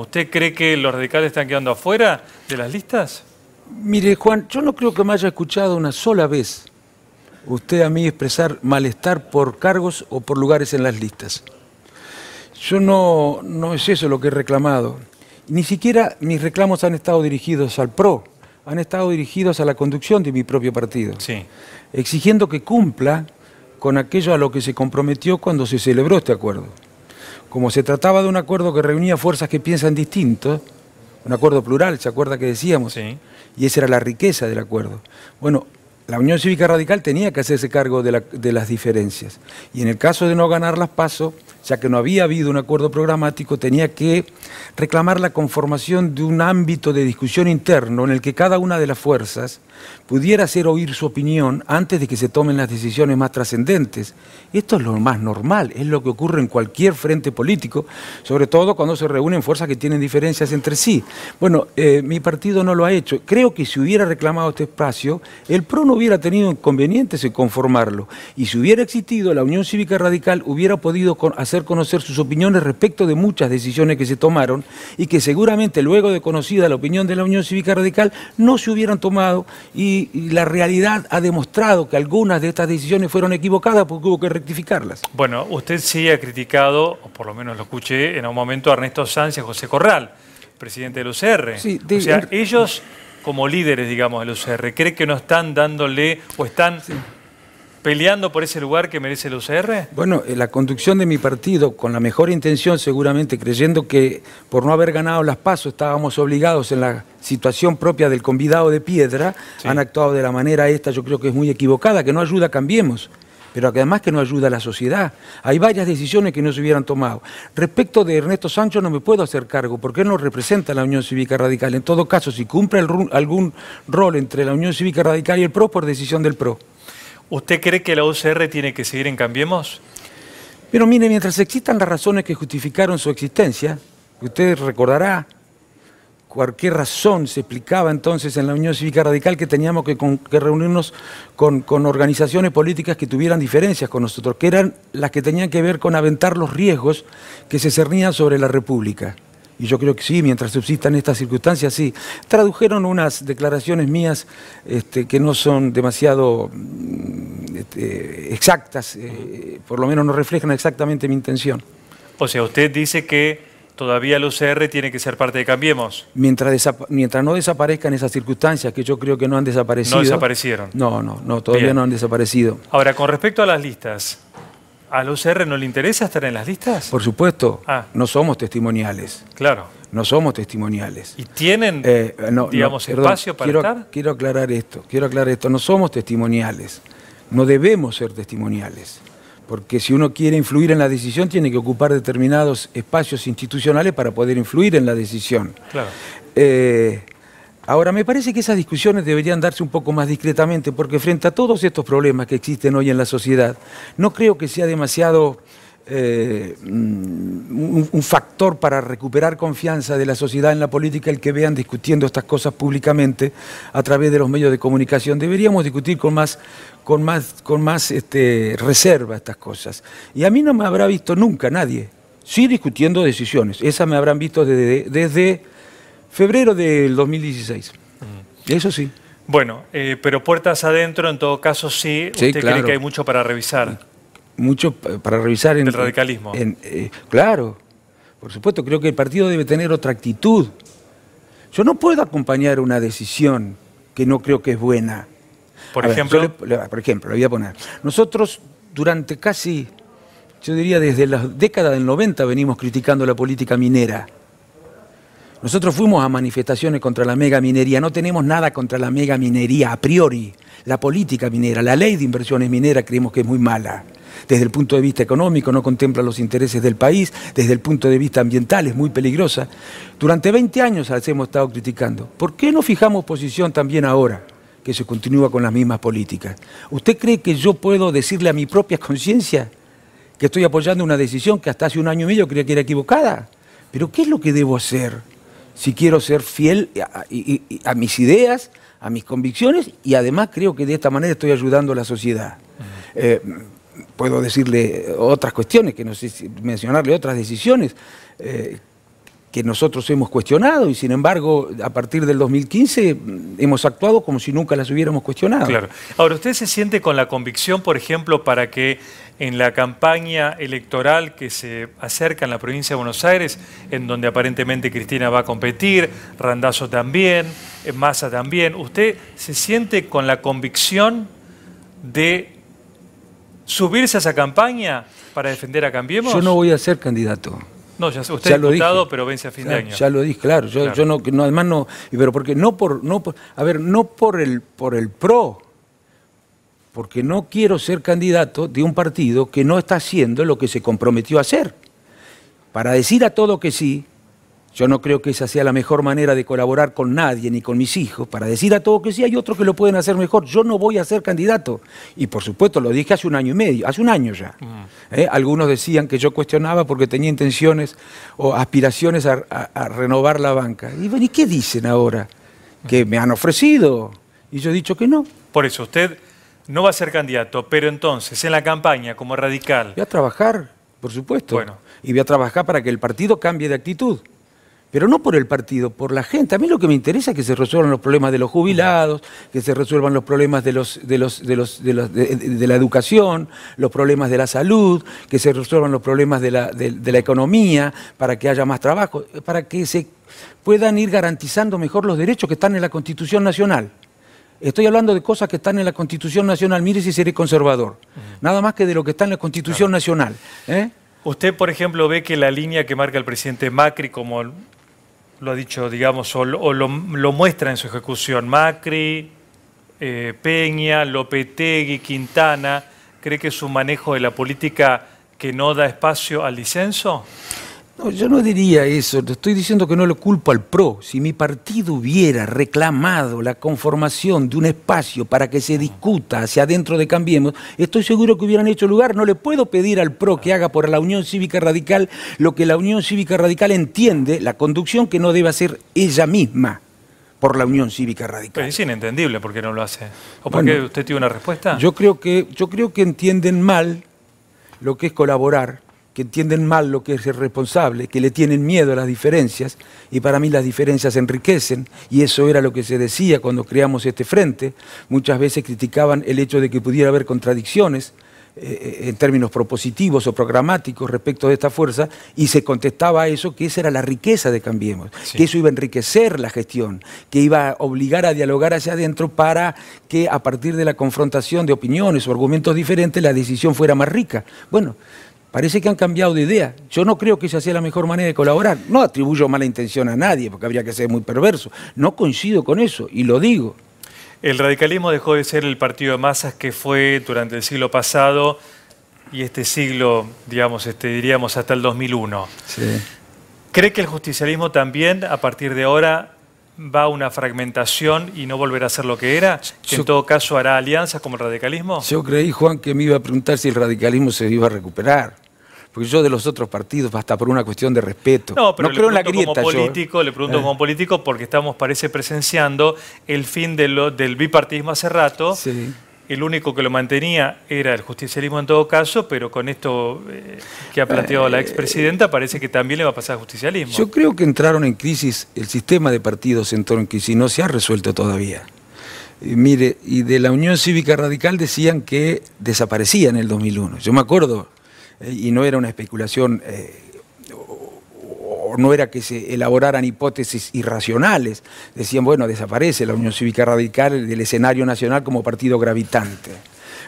¿Usted cree que los radicales están quedando afuera de las listas? Mire, Juan, yo no creo que me haya escuchado una sola vez usted a mí expresar malestar por cargos o por lugares en las listas. Yo no, no es eso lo que he reclamado. Ni siquiera mis reclamos han estado dirigidos al PRO, han estado dirigidos a la conducción de mi propio partido, exigiendo que cumpla con aquello a lo que se comprometió cuando se celebró este acuerdo. Como se trataba de un acuerdo que reunía fuerzas que piensan distintos, un acuerdo plural, ¿se acuerda que decíamos? Sí. Y esa era la riqueza del acuerdo. Bueno, la Unión Cívica Radical tenía que hacerse cargo de, las diferencias. Y en el caso de no ganar las PASO, ya que no había habido un acuerdo programático, tenía que reclamar la conformación de un ámbito de discusión interno en el que cada una de las fuerzas pudiera hacer oír su opinión antes de que se tomen las decisiones más trascendentes. Esto es lo más normal, es lo que ocurre en cualquier frente político, sobre todo cuando se reúnen fuerzas que tienen diferencias entre sí. Bueno, eh, mi partido no lo ha hecho. Creo que si hubiera reclamado este espacio, el PRO no hubiera tenido inconvenientes en conformarlo. Y si hubiera existido, la Unión Cívica Radical hubiera podido hacer hacer conocer sus opiniones respecto de muchas decisiones que se tomaron y que seguramente luego de conocida la opinión de la Unión Cívica Radical no se hubieran tomado y, la realidad ha demostrado que algunas de estas decisiones fueron equivocadas porque hubo que rectificarlas. Bueno, usted sí ha criticado, o por lo menos lo escuché en un momento, a Ernesto Sánchez y a José Corral, presidente del UCR. o sea, ellos como líderes, digamos, del UCR, ¿cree que no están dándole o están peleando por ese lugar que merece el UCR? Bueno, eh, la conducción de mi partido, con la mejor intención seguramente, creyendo que por no haber ganado las pasos estábamos obligados en la situación propia del convidado de piedra, han actuado de la manera esta, yo creo que es muy equivocada, que no ayuda cambiemos pero además que no ayuda a la sociedad. Hay varias decisiones que no se hubieran tomado. Respecto de Ernesto Sancho no me puedo hacer cargo, porque él no representa la Unión Cívica Radical. En todo caso, si cumple algún rol entre la Unión Cívica Radical y el PRO, por decisión del PRO. ¿Usted cree que la UCR tiene que seguir en Cambiemos? Pero mire, mientras existan las razones que justificaron su existencia, usted recordará, cualquier razón se explicaba entonces en la Unión Cívica Radical que teníamos que, reunirnos con, organizaciones políticas que tuvieran diferencias con nosotros, que eran las que tenían que ver con aventar los riesgos que se cernían sobre la República. Y yo creo que sí, mientras subsistan estas circunstancias, sí. Tradujeron unas declaraciones mías este, que no son demasiado eh, exactas, eh, por lo menos no reflejan exactamente mi intención. O sea, usted dice que todavía el UCR tiene que ser parte de Cambiemos. Mientras, mientras no desaparezcan esas circunstancias, que yo creo que no han desaparecido. No desaparecieron. No, no, no todavía no han desaparecido. Ahora, con respecto a las listas, a los UCR no le interesa estar en las listas? Por supuesto, ah. no somos testimoniales. Claro. No somos testimoniales. ¿Y tienen, eh, espacio para estar? Quiero aclarar esto, quiero aclarar esto. No somos testimoniales. No debemos ser testimoniales, porque si uno quiere influir en la decisión tiene que ocupar determinados espacios institucionales para poder influir en la decisión. Claro. Eh, ahora, me parece que esas discusiones deberían darse un poco más discretamente, porque frente a todos estos problemas que existen hoy en la sociedad, no creo que sea demasiado eh, mm, un, factor para recuperar confianza de la sociedad en la política el que vean discutiendo estas cosas públicamente a través de los medios de comunicación. Deberíamos discutir con más, con más, con más este, reserva estas cosas. Y a mí no me habrá visto nunca nadie, sí discutiendo decisiones. Esas me habrán visto desde, desde febrero del 2016. Mm. Eso sí. Bueno, eh, pero puertas adentro, en todo caso, sí. Usted cree que hay mucho para revisar mucho para revisar en... El radicalismo. Eh, claro, por supuesto, creo que el partido debe tener otra actitud. Yo no puedo acompañar una decisión que no creo que es buena. Por ejemplo... Ah, por ejemplo, le voy a poner. Nosotros durante casi, yo diría desde la década del 90 venimos criticando la política minera. Nosotros fuimos a manifestaciones contra la mega minería, no tenemos nada contra la mega minería a priori. La política minera, la ley de inversiones mineras creemos que es muy mala. Desde el punto de vista económico no contempla los intereses del país, desde el punto de vista ambiental es muy peligrosa. Durante 20 años las hemos estado criticando. ¿Por qué no fijamos posición también ahora? que se continúa con las mismas políticas. ¿Usted cree que yo puedo decirle a mi propia conciencia que estoy apoyando una decisión que hasta hace un año y medio creía que era equivocada? Pero ¿qué es lo que debo hacer si quiero ser fiel a, mis ideas, a mis convicciones y además creo que de esta manera estoy ayudando a la sociedad? puedo decirle otras cuestiones, que no mencionarle otras decisiones eh, que nosotros hemos cuestionado y sin embargo a partir del 2015 mm, hemos actuado como si nunca las hubiéramos cuestionado. Claro. Ahora, ¿usted se siente con la convicción, por ejemplo, para que en la campaña electoral que se acerca en la provincia de Buenos Aires, en donde aparentemente Cristina va a competir, Randazo también, eh, Massa también, ¿usted se siente con la convicción de subirse a esa campaña para defender a Cambiemos? Yo no voy a ser candidato. No, ya usted es lo diputado, pero vence a fin de año. Ya lo dije, claro. Yo, no, además no, pero porque no por, no a ver, no por el, por el pro, porque no quiero ser candidato de un partido que no está haciendo lo que se comprometió a hacer. Para decir a todo que sí, yo no creo que esa sea la mejor manera de colaborar con nadie ni con mis hijos para decir a todos que sí hay otros que lo pueden hacer mejor. Yo no voy a ser candidato. Y por supuesto lo dije hace un año y medio, hace un año ya. Mm. ¿Eh? Algunos decían que yo cuestionaba porque tenía intenciones o aspiraciones a, renovar la banca. Y bueno, ¿y qué dicen ahora? Que me han ofrecido. Y yo he dicho que no. Por eso usted no va a ser candidato, pero entonces en la campaña como radical. Voy a trabajar, por supuesto. Bueno. Y voy a trabajar para que el partido cambie de actitud pero no por el partido, por la gente. A mí lo que me interesa es que se resuelvan los problemas de los jubilados, que se resuelvan los problemas de, la educación, los problemas de la salud, que se resuelvan los problemas de la, economía, para que haya más trabajo, para que se puedan ir garantizando mejor los derechos que están en la Constitución Nacional. Estoy hablando de cosas que están en la Constitución Nacional. Mire si seré conservador. Nada más que de lo que está en la Constitución Nacional. ¿eh? ¿Usted, por ejemplo, ve que la línea que marca el presidente Macri como lo ha dicho, digamos, o, lo, muestra en su ejecución. Macri, eh, Peña, Lopetegui, Quintana, ¿cree que es su manejo de la política que no da espacio al disenso? yo no diría eso, estoy diciendo que no lo culpo al PRO. Si mi partido hubiera reclamado la conformación de un espacio para que se discuta hacia adentro de Cambiemos, estoy seguro que hubieran hecho lugar. No le puedo pedir al PRO que haga por la Unión Cívica Radical lo que la Unión Cívica Radical entiende, la conducción que no debe hacer ella misma por la Unión Cívica Radical. Pero es inentendible porque no lo hace. ¿O por qué usted tiene una respuesta? Yo creo que, yo creo que entienden mal lo que es colaborar que entienden mal lo que es el responsable, que le tienen miedo a las diferencias, y para mí las diferencias enriquecen, y eso era lo que se decía cuando creamos este frente. Muchas veces criticaban el hecho de que pudiera haber contradicciones eh, en términos propositivos o programáticos respecto de esta fuerza, y se contestaba a eso que esa era la riqueza de Cambiemos, que eso iba a enriquecer la gestión, que iba a obligar a dialogar hacia adentro para que a partir de la confrontación de opiniones o argumentos diferentes la decisión fuera más rica. Bueno, parece que han cambiado de idea. Yo no creo que esa sea la mejor manera de colaborar. No atribuyo mala intención a nadie, porque habría que ser muy perverso. No coincido con eso, y lo digo. El radicalismo dejó de ser el partido de masas que fue durante el siglo pasado y este siglo, digamos, este, diríamos hasta el 2001. ¿Cree que el justicialismo también, a partir de ahora, va a una fragmentación y no volverá a ser lo que era? en todo caso hará alianzas como el radicalismo? Yo creí, Juan, que me iba a preguntar si el radicalismo se iba a recuperar porque yo de los otros partidos, hasta por una cuestión de respeto. No, pero creo Como político, Le pregunto eh. como político porque estamos, parece, presenciando el fin del bipartidismo hace rato. Sí el único que lo mantenía era el justicialismo en todo caso, pero con esto eh, que ha planteado la eh, expresidenta parece que también le va a pasar al justicialismo. Yo creo que entraron en crisis, el sistema de partidos en entró en crisis, no se ha resuelto todavía. mire, y de la Unión Cívica Radical decían que desaparecía en el 2001. Yo me acuerdo, y no era una especulación eh, o no era que se elaboraran hipótesis irracionales. Decían, bueno, desaparece la Unión Cívica Radical del escenario nacional como partido gravitante.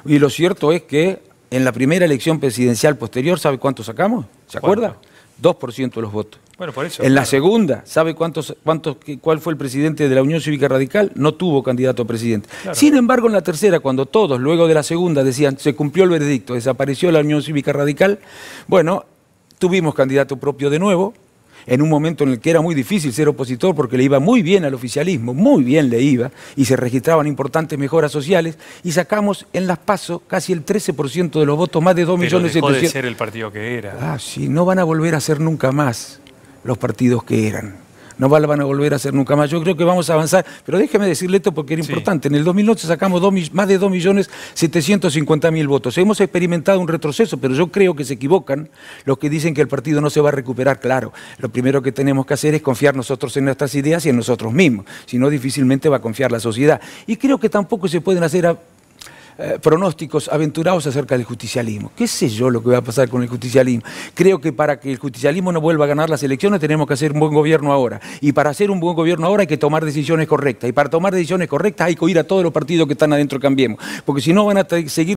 Y lo cierto es que en la primera elección presidencial posterior, ¿sabe cuánto sacamos? ¿Se acuerda? 2% de los votos. Bueno, por eso. En la segunda, ¿sabe cuántos, cuántos, cuál fue el presidente de la Unión Cívica Radical? No tuvo candidato a presidente. Sin embargo, en la tercera, cuando todos, luego de la segunda, decían, se cumplió el veredicto, desapareció la Unión Cívica Radical, bueno, tuvimos candidato propio de nuevo, en un momento en el que era muy difícil ser opositor porque le iba muy bien al oficialismo, muy bien le iba, y se registraban importantes mejoras sociales, y sacamos en las PASO casi el 13% de los votos, más de 2 millones No de ser el partido que era. Ah, sí, no van a volver a ser nunca más los partidos que eran. No van a volver a ser nunca más. Yo creo que vamos a avanzar. Pero déjeme decirle esto porque era importante. En el 2008 sacamos más de 2.750.000 votos. Hemos experimentado un retroceso, pero yo creo que se equivocan los que dicen que el partido no se va a recuperar. Claro, lo primero que tenemos que hacer es confiar nosotros en nuestras ideas y en nosotros mismos. Si no, difícilmente va a confiar la sociedad. Y creo que tampoco se pueden hacer eh, pronósticos aventurados acerca del justicialismo. ¿Qué sé yo lo que va a pasar con el justicialismo? Creo que para que el justicialismo no vuelva a ganar las elecciones tenemos que hacer un buen gobierno ahora. Y para hacer un buen gobierno ahora hay que tomar decisiones correctas. Y para tomar decisiones correctas hay que oír a todos los partidos que están adentro Cambiemos. Porque si no van a seguir...